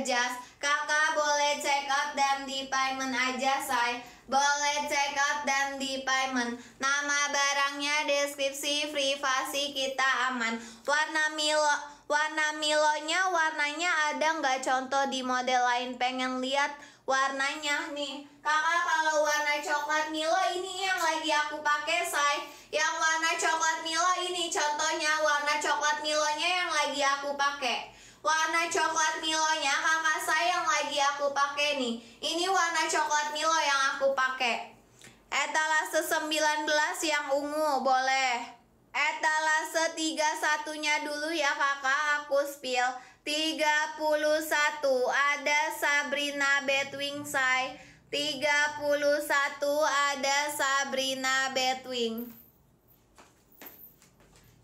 adjust. Kakak boleh check out dan di payment aja, say. Boleh check out dan di payment. Nama barangnya deskripsi privasi kita aman. Warna Milo warna Milonya warnanya ada nggak contoh di model lain pengen lihat warnanya nih kakak kalau warna coklat Milo ini yang lagi aku pakai say yang warna coklat Milo ini contohnya warna coklat Milonya yang lagi aku pakai warna coklat milonya kakak saya yang lagi aku pakai nih. Ini warna coklat milo yang aku pakai. Etalase 19 yang ungu boleh. Etalase 31-nya dulu ya kakak aku spill. 31 ada Sabrina puluh 31 ada Sabrina Betwing.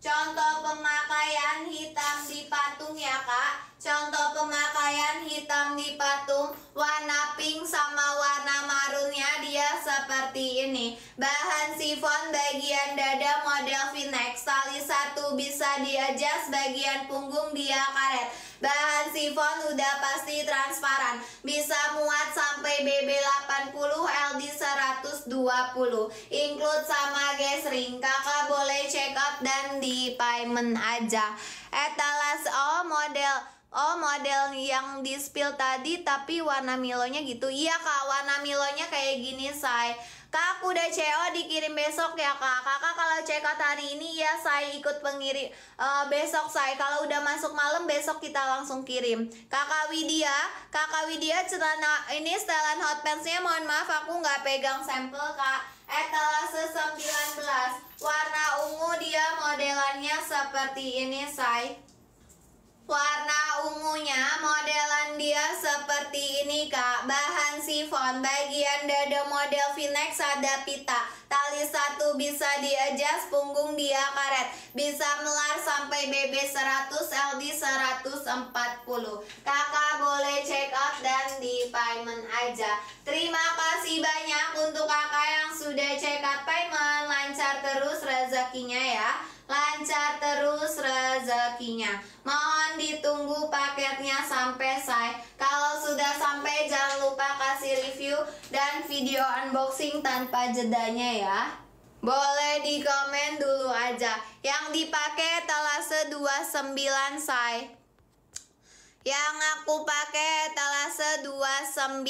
Contoh pemakaian hitam di patung ya kak Contoh pemakaian hitam di patung Warna pink sama warna marunnya dia seperti ini Bahan sifon bagian dari bisa di adjust bagian punggung dia karet. Bahan sifon udah pasti transparan, bisa muat sampai BB 80 LD 120, include sama gesring. Kakak boleh check out dan di payment aja. Etalase O oh, model Oh model yang di spill tadi tapi warna milonya gitu Iya kak warna milonya kayak gini say Kak, udah CO dikirim besok ya kak. Kakak kalau check-out hari ini ya saya ikut pengirim uh, eh, besok saya. Kalau udah masuk malam besok kita langsung kirim. Kakak Widya, kakak Widya celana ini setelan hot pantsnya mohon maaf aku nggak pegang sampel kak. Etalase 19 Warna ungu dia modelannya seperti ini saya. Warna ungunya mau Bagian dada model V-neck ada pita. Tali satu bisa di-adjust, punggung dia karet. Bisa melar sampai BB 100, LD 140. Kakak boleh check out dan di payment aja. Terima kasih banyak untuk kakak yang sudah check out payment. Lancar terus rezekinya ya lancar terus rezekinya. Mohon ditunggu paketnya sampai saya sudah sampai jangan lupa kasih review dan video unboxing tanpa jedanya ya boleh di komen dulu aja yang dipakai telase 29 say yang aku pakai telase 29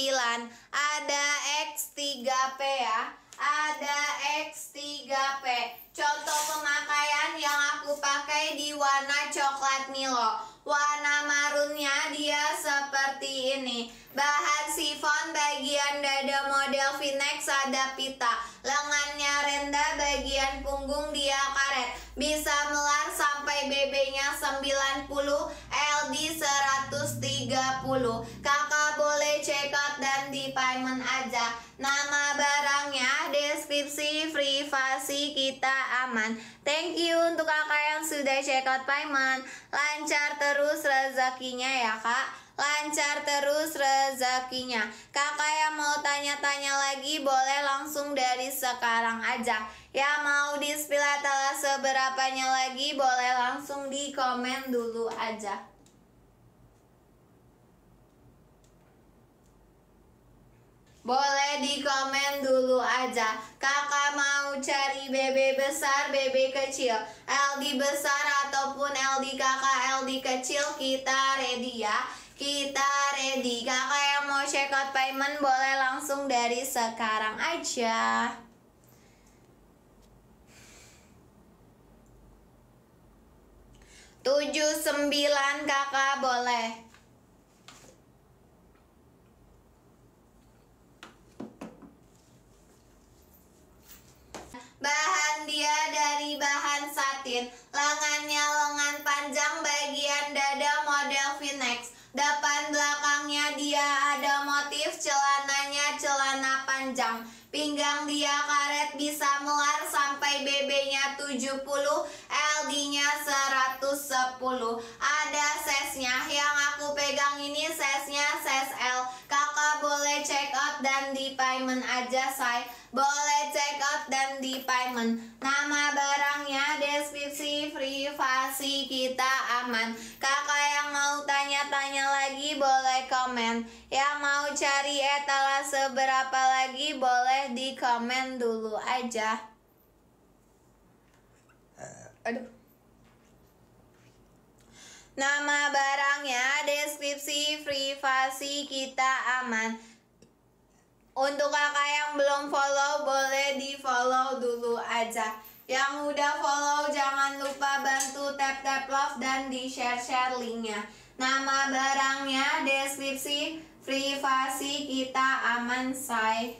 ada X3P ya ada X3P contoh bisa melar sampai BB-nya 90, LD 130. kita aman. Thank you untuk kakak yang sudah check out payment. Lancar terus rezekinya ya kak lancar terus rezekinya. Kakak yang mau tanya-tanya lagi boleh langsung dari sekarang aja. Ya mau di spill atau seberapanya lagi boleh langsung di komen dulu aja. Boleh di komen dulu aja Kakak mau cari BB besar, BB kecil LD besar ataupun LD kakak, LD kecil Kita ready ya Kita ready Kakak yang mau check out payment boleh langsung dari sekarang aja tujuh sembilan kakak boleh lengannya lengan panjang bagian dada model V-neck. Depan belakangnya dia ada motif celananya celana panjang. Pinggang dia karet bisa melar sampai BB-nya 70, LD-nya 110. Ada size nya yang aku pegang ini size nya size L. Kakak boleh check out dan di payment aja, say. Boleh check out dan di payment. Nama barangnya aman. Kakak yang mau tanya-tanya lagi boleh komen. Yang mau cari etalase berapa lagi boleh di komen dulu aja. Eh, aduh. Nama barangnya, deskripsi, privasi kita aman. Untuk kakak yang belum follow boleh di follow dulu aja. Yang udah follow jangan lupa bantu tap tap love dan di share share linknya. Nama barangnya, deskripsi, privasi kita aman say.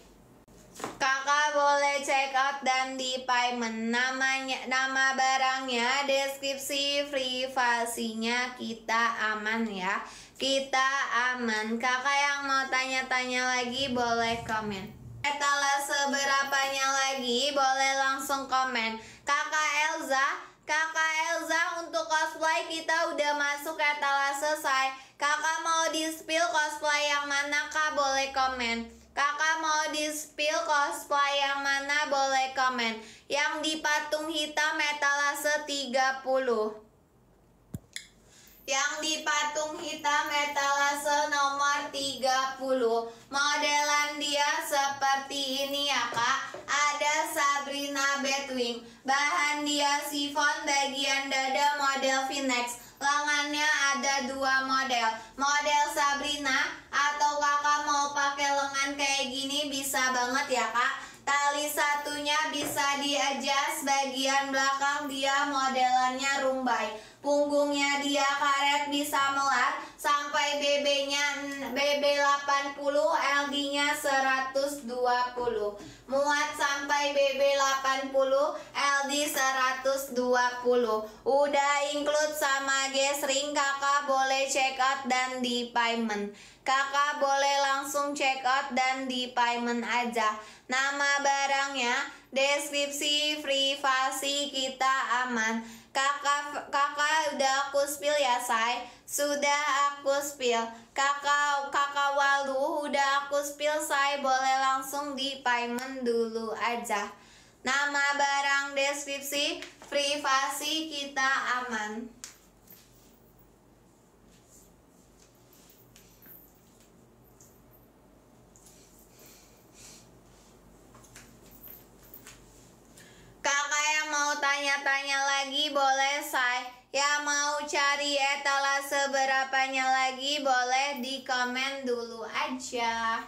Kakak boleh check out dan di payment namanya nama barangnya, deskripsi, privasinya kita aman ya. Kita aman. Kakak yang mau tanya-tanya lagi boleh komen. Etalase berapanya lagi? Boleh langsung komen. Kakak Elza, Kakak Elza untuk cosplay kita udah masuk etalase selesai. Kakak mau di spill cosplay yang mana kak? Boleh komen. Kakak mau di spill cosplay yang mana? Boleh komen. Yang di patung hitam etalase 30. Yang di patung hitam etalase nomor 30. Model kuning. Bahan dia sifon bagian dada model Phoenix Lengannya ada dua model. Model Sabrina atau kakak mau pakai lengan kayak gini bisa banget ya kak. Tali satunya bisa adjust bagian belakang dia modelannya rumbai. Punggungnya dia karet bisa melar sampai BB-nya BB 80, LD-nya 120. Muat sampai BB 80, LD 120. Udah include sama gesring, kakak boleh check out dan di payment. Kakak boleh langsung check out dan di payment aja. Nama barangnya, deskripsi, privasi kita aman Kakak, kakak udah aku spill ya, say. Sudah aku spill. Kakak, kakak walu udah aku spill, say. Boleh langsung di payment dulu aja. Nama barang deskripsi, privasi kita aman. Kakak yang mau tanya-tanya boleh di komen dulu aja.